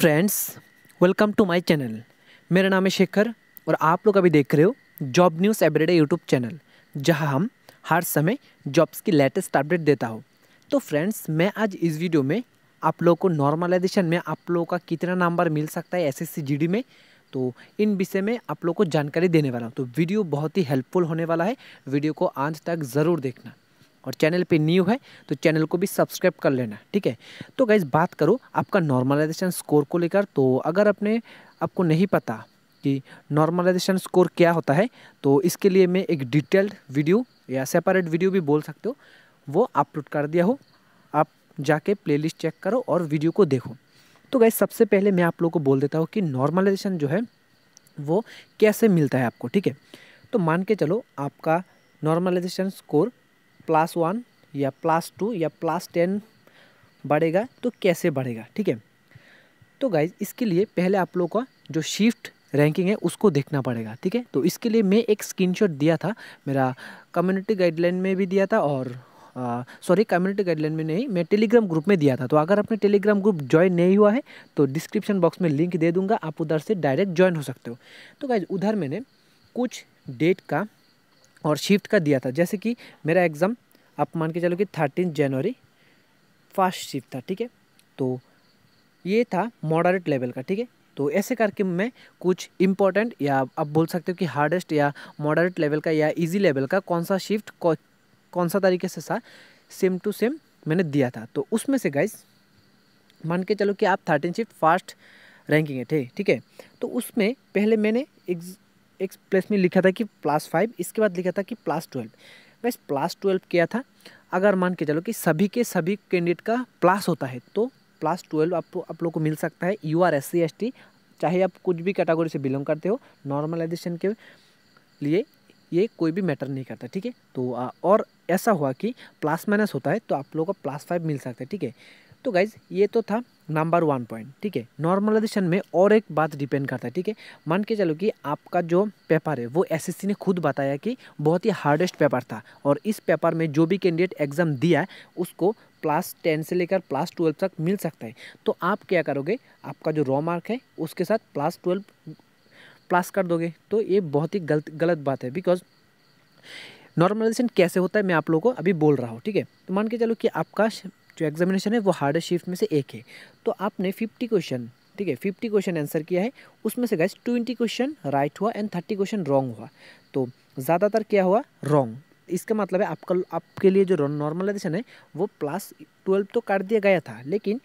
friends welcome to my channel मेरा नाम है शेखर और आप लोग अभी देख रहे हो job news everyday YouTube channel जहां हम हर समय जॉब्स की लेटेस्ट अपडेट देता हो तो फ्रेंड्स मैं आज इस वीडियो में आप लोगों को नॉर्मलाइजेशन में आप लोगों का कितना नंबर मिल सकता है एसएससी जीडी में तो इन विषय में आप लोग को जानकारी देने वाला हूँ तो वीडियो बहुत ही हेल्पफुल होने वाला है वीडियो को आज तक ज़रूर देखना और चैनल पे न्यू है तो चैनल को भी सब्सक्राइब कर लेना ठीक है तो गाइज बात करो आपका नॉर्मलाइजेशन स्कोर को लेकर तो अगर अपने आपको नहीं पता कि नॉर्मलाइजेशन स्कोर क्या होता है तो इसके लिए मैं एक डिटेल्ड वीडियो या सेपरेट वीडियो भी बोल सकते हो वो अपलोड कर दिया हो आप जाके प्लेलिस्ट चेक करो और वीडियो को देखो तो गाइज सबसे पहले मैं आप लोगों को बोल देता हूँ कि नॉर्मलाइजेशन जो है वो कैसे मिलता है आपको ठीक है तो मान के चलो आपका नॉर्मलाइजेशन स्कोर प्लस वन या प्लस टू या प्लस टेन बढ़ेगा तो कैसे बढ़ेगा ठीक है तो गाइज इसके लिए पहले आप लोगों का जो शिफ्ट रैंकिंग है उसको देखना पड़ेगा ठीक है तो इसके लिए मैं एक स्क्रीनशॉट दिया था मेरा कम्युनिटी गाइडलाइन में भी दिया था और सॉरी कम्युनिटी गाइडलाइन में नहीं मैं टेलीग्राम ग्रुप में दिया था तो अगर आपने टेलीग्राम ग्रुप ज्वाइन नहीं हुआ है तो डिस्क्रिप्शन बॉक्स में लिंक दे दूंगा आप उधर से डायरेक्ट ज्वाइन हो सकते हो तो गाइज उधर मैंने कुछ डेट का और शिफ्ट का दिया था जैसे कि मेरा एग्ज़ाम आप मान के चलो कि थर्टीन जनवरी फर्स्ट शिफ्ट था ठीक है तो ये था मॉडरेट लेवल का ठीक है तो ऐसे करके मैं कुछ इम्पोर्टेंट या आप बोल सकते हो कि हार्डेस्ट या मॉडरेट लेवल का या इजी लेवल का कौन सा शिफ्ट कौन सा तरीके से था सेम टू सेम मैंने दिया था तो उसमें से गाइज मान के चलो कि आप थर्टीन शिफ्ट फास्ट रैंकिंग है ठीक है तो उसमें पहले मैंने एक प्लेस में लिखा था कि प्लस फाइव इसके बाद लिखा था कि प्लस ट्वेल्व बस प्लस ट्वेल्व किया था अगर मान के चलो कि सभी के सभी कैंडिडेट का प्लस होता है तो प्लस ट्वेल्व आप, आप लोग को मिल सकता है U R S C S T चाहे आप कुछ भी कैटेगरी से बिलोंग करते हो नॉर्मलाइजेशन के लिए ये कोई भी मैटर नहीं करता ठीक है तो आ, और ऐसा हुआ कि प्लस माइनस होता है तो आप लोगों को प्लस फाइव मिल सकता है ठीक है तो गाइज ये तो था नंबर वन पॉइंट ठीक है नॉर्मलाइजेशन में और एक बात डिपेंड करता है ठीक है मान के चलो कि आपका जो पेपर है वो एसएससी ने खुद बताया कि बहुत ही हार्डेस्ट पेपर था और इस पेपर में जो भी कैंडिडेट एग्ज़ाम दिया उसको प्लस टेन से लेकर प्लस ट्वेल्व तक मिल सकता है तो आप क्या करोगे आपका जो रॉ मार्क है उसके साथ प्लस ट्वेल्व प्लस कर दोगे तो ये बहुत ही गलत गलत बात है बिकॉज नॉर्मलाइजेशन कैसे होता है मैं आप लोगों को अभी बोल रहा हूँ ठीक है तो मान के चलो कि आपका जो एग्जामिनेशन है वो हार्डेस्ट शिफ्ट में से एक है तो आपने फिफ्टी क्वेश्चन ठीक है फिफ्टी क्वेश्चन आंसर किया है उसमें से गैस ट्वेंटी क्वेश्चन राइट हुआ एंड थर्टी क्वेश्चन रॉन्ग हुआ तो ज़्यादातर क्या हुआ रॉन्ग इसका मतलब है आपका आपके लिए जो नॉर्मलाइजेशन है वो प्लस ट्वेल्व तो काट दिया गया था लेकिन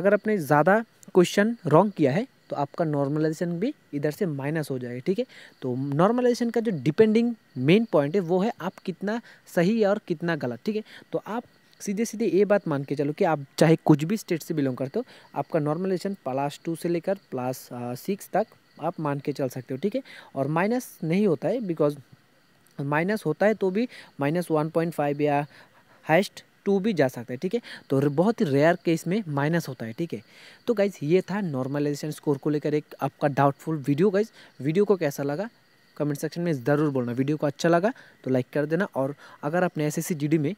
अगर आपने ज़्यादा क्वेश्चन रॉन्ग किया है तो आपका नॉर्मलाइजेशन भी इधर से माइनस हो जाएगा ठीक है तो नॉर्मलाइजेशन का जो डिपेंडिंग मेन पॉइंट है वो है आप कितना सही और कितना गलत ठीक है तो आप सीधे सीधे ये बात मान के चलो कि आप चाहे कुछ भी स्टेट से बिलोंग करते हो आपका नॉर्मलाइजेशन प्लस टू से लेकर प्लस सिक्स तक आप मान के चल सकते हो ठीक है और माइनस नहीं होता है बिकॉज माइनस होता है तो भी माइनस वन पॉइंट फाइव या हाइस्ट टू भी जा सकता है ठीक है तो बहुत ही रेयर केस में माइनस होता है ठीक है तो गाइज ये था नॉर्मलाइजेशन स्कोर को लेकर एक आपका डाउटफुल वीडियो गाइज वीडियो को कैसा लगा कमेंट सेक्शन में ज़रूर बोलना वीडियो को अच्छा लगा तो लाइक कर देना और अगर आपने एस एस में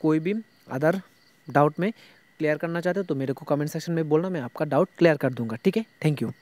कोई भी अदर डाउट में क्लियर करना चाहते हो तो मेरे को कमेंट सेक्शन में बोलना मैं आपका डाउट क्लियर कर दूंगा ठीक है थैंक यू